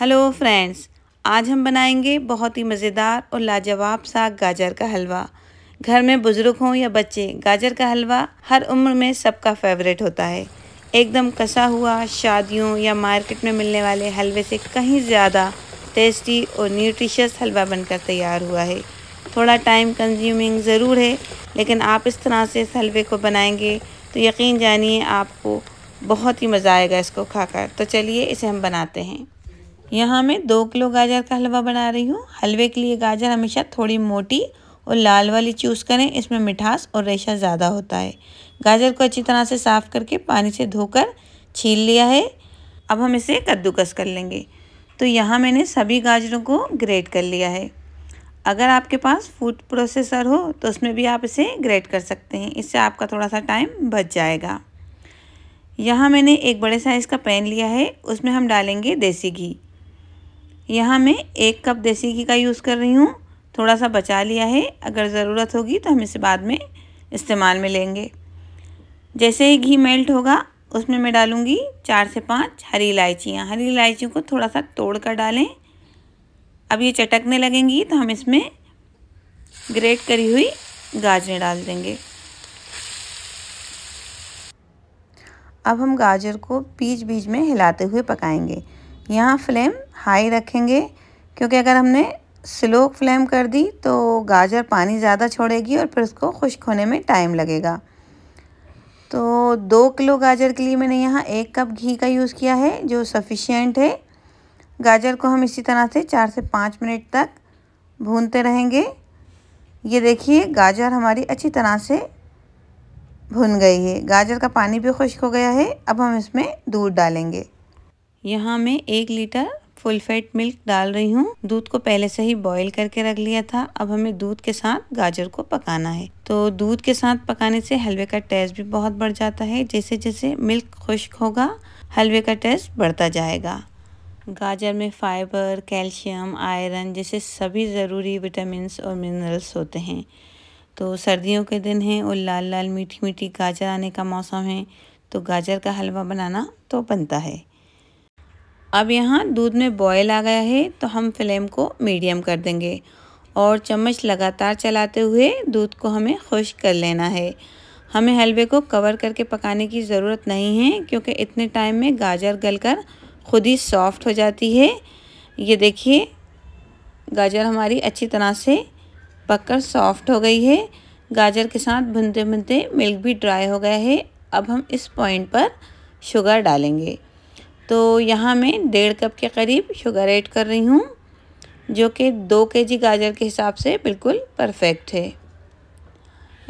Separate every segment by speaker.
Speaker 1: hello friends आज हम बनाएंगे बहुत ही मज़ेदार और लाजवाब साग गाजर का हलवा घर में बुज़ुर्ग हों या बच्चे गाजर का हलवा हर उम्र में सबका फेवरेट होता है एकदम कसा हुआ शादियों या मार्केट में मिलने वाले हलवे से कहीं ज़्यादा टेस्टी और न्यूट्रिशियस हलवा बनकर तैयार हुआ है थोड़ा टाइम कंज्यूमिंग ज़रूर है लेकिन आप इस तरह से इस हलवे को बनाएंगे तो यकीन जानिए आपको बहुत ही मज़ा आएगा इसको खाकर तो चलिए इसे हम बनाते हैं यहाँ मैं दो किलो गाजर का हलवा बना रही हूँ हलवे के लिए गाजर हमेशा थोड़ी मोटी और लाल वाली चूज़ करें इसमें मिठास और रेशा ज़्यादा होता है गाजर को अच्छी तरह से साफ़ करके पानी से धोकर छील लिया है अब हम इसे कद्दूकस कर लेंगे तो यहाँ मैंने सभी गाजरों को ग्रेट कर लिया है अगर आपके पास फूड प्रोसेसर हो तो उसमें भी आप इसे ग्रेट कर सकते हैं इससे आपका थोड़ा सा टाइम बच जाएगा यहाँ मैंने एक बड़े साइज़ का पैन लिया है उसमें हम डालेंगे देसी घी यहाँ मैं एक कप देसी घी का यूज़ कर रही हूँ थोड़ा सा बचा लिया है अगर ज़रूरत होगी तो हम इसे बाद में इस्तेमाल में लेंगे जैसे ही घी मेल्ट होगा उसमें मैं डालूँगी चार से पाँच हरी इलायचियाँ हरी इलायची को थोड़ा सा तोड़ कर डालें अब ये चटकने लगेंगी तो हम इसमें ग्रेट करी हुई गाजरें डाल देंगे अब हम गाजर को बीच बीच में हिलाते हुए पकाएंगे यहाँ फ्लेम हाई रखेंगे क्योंकि अगर हमने स्लो फ्लेम कर दी तो गाजर पानी ज़्यादा छोड़ेगी और फिर उसको खुश्क होने में टाइम लगेगा तो दो किलो गाजर के लिए मैंने यहाँ एक कप घी का यूज़ किया है जो सफिशेंट है गाजर को हम इसी तरह से चार से पाँच मिनट तक भूनते रहेंगे ये देखिए गाजर हमारी अच्छी तरह से भुन गई है गाजर का पानी भी खुश्क हो गया है अब हम इसमें दूध डालेंगे यहाँ मैं एक लीटर फुल फैट मिल्क डाल रही हूँ दूध को पहले से ही बॉईल करके रख लिया था अब हमें दूध के साथ गाजर को पकाना है तो दूध के साथ पकाने से हलवे का टेस्ट भी बहुत बढ़ जाता है जैसे जैसे मिल्क खुश्क होगा हलवे का टेस्ट बढ़ता जाएगा गाजर में फाइबर कैल्शियम आयरन जैसे सभी ज़रूरी विटामिन और मिनरल्स होते हैं तो सर्दियों के दिन हैं और लाल लाल मीठी मीठी गाजर आने का मौसम है तो गाजर का हलवा बनाना तो बनता है अब यहाँ दूध में बॉयल आ गया है तो हम फ्लेम को मीडियम कर देंगे और चम्मच लगातार चलाते हुए दूध को हमें खुश कर लेना है हमें हलवे को कवर करके पकाने की ज़रूरत नहीं है क्योंकि इतने टाइम में गाजर गलकर खुद ही सॉफ्ट हो जाती है ये देखिए गाजर हमारी अच्छी तरह से पककर सॉफ्ट हो गई है गाजर के साथ भुनते भुनते मिल्क भी ड्राई हो गया है अब हम इस पॉइंट पर शुगर डालेंगे तो यहाँ मैं डेढ़ कप के करीब शुगर ऐड कर रही हूँ जो कि दो के जी गाजर के हिसाब से बिल्कुल परफेक्ट है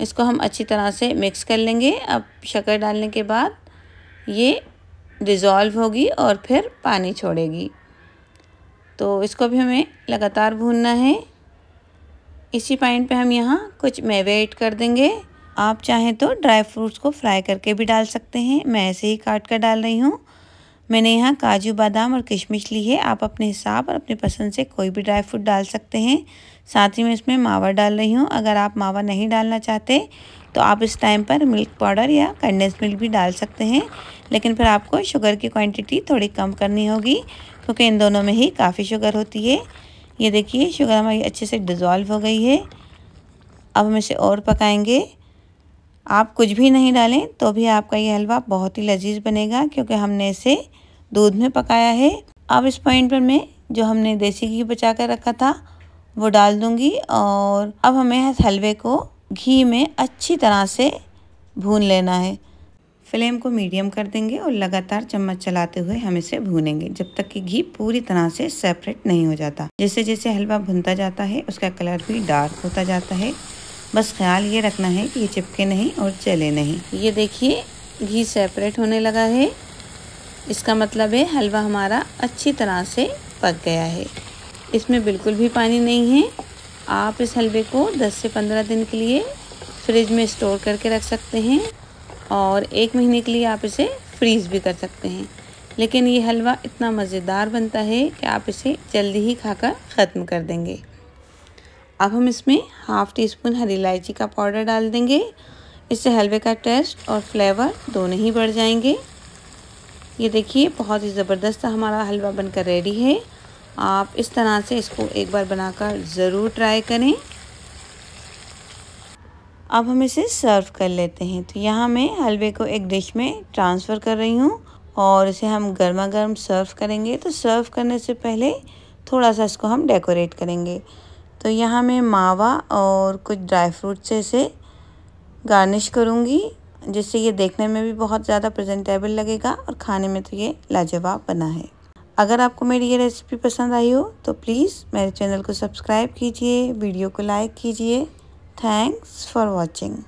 Speaker 1: इसको हम अच्छी तरह से मिक्स कर लेंगे अब शक्कर डालने के बाद ये डिज़ोल्व होगी और फिर पानी छोड़ेगी तो इसको भी हमें लगातार भूनना है इसी पॉइंट पे हम यहाँ कुछ मेवे ऐड कर देंगे आप चाहें तो ड्राई फ्रूट्स को फ्राई करके भी डाल सकते हैं मैं ऐसे ही काट कर डाल रही हूँ मैंने यहाँ काजू बादाम और किशमिश ली है आप अपने हिसाब और अपने पसंद से कोई भी ड्राई फ्रूट डाल सकते हैं साथ ही मैं इसमें मावा डाल रही हूँ अगर आप मावा नहीं डालना चाहते तो आप इस टाइम पर मिल्क पाउडर या कंडेंस मिल्क भी डाल सकते हैं लेकिन फिर आपको शुगर की क्वांटिटी थोड़ी कम करनी होगी क्योंकि इन दोनों में ही काफ़ी शुगर होती है ये देखिए शुगर हमारी अच्छे से डिज़ोल्व हो गई है अब हम इसे और पकाएँगे आप कुछ भी नहीं डालें तो भी आपका ये हलवा बहुत ही लजीज बनेगा क्योंकि हमने इसे दूध में पकाया है अब इस पॉइंट पर मैं जो हमने देसी घी बचा कर रखा था वो डाल दूंगी और अब हमें इस हलवे को घी में अच्छी तरह से भून लेना है फ्लेम को मीडियम कर देंगे और लगातार चम्मच चलाते हुए हम इसे भूनेंगे जब तक कि घी पूरी तरह से सेपरेट नहीं हो जाता जैसे जैसे हलवा भुनता जाता है उसका कलर भी डार्क होता जाता है बस ख्याल ये रखना है कि ये चिपके नहीं और चले नहीं ये देखिए घी सेपरेट होने लगा है इसका मतलब है हलवा हमारा अच्छी तरह से पक गया है इसमें बिल्कुल भी पानी नहीं है आप इस हलवे को 10 से 15 दिन के लिए फ्रिज में स्टोर करके रख सकते हैं और एक महीने के लिए आप इसे फ्रीज़ भी कर सकते हैं लेकिन ये हलवा इतना मज़ेदार बनता है कि आप इसे जल्दी ही खाकर ख़त्म कर देंगे अब हम इसमें हाफ़ टी स्पून हरी इलायची का पाउडर डाल देंगे इससे हलवे का टेस्ट और फ्लेवर दोनों ही बढ़ जाएंगे ये देखिए बहुत ही ज़बरदस्त हमारा हलवा बनकर रेडी है आप इस तरह से इसको एक बार बनाकर ज़रूर ट्राई करें अब हम इसे सर्व कर लेते हैं तो यहाँ मैं हलवे को एक डिश में ट्रांसफ़र कर रही हूँ और इसे हम गर्मा गर्म सर्व करेंगे तो सर्व करने से पहले थोड़ा सा इसको हम डेकोरेट करेंगे तो यहाँ मैं मावा और कुछ ड्राई फ्रूट से इसे गार्निश करूँगी जिससे ये देखने में भी बहुत ज़्यादा प्रेजेंटेबल लगेगा और खाने में तो ये लाजवाब बना है अगर आपको मेरी ये रेसिपी पसंद आई हो तो प्लीज़ मेरे चैनल को सब्सक्राइब कीजिए वीडियो को लाइक कीजिए थैंक्स फॉर वॉचिंग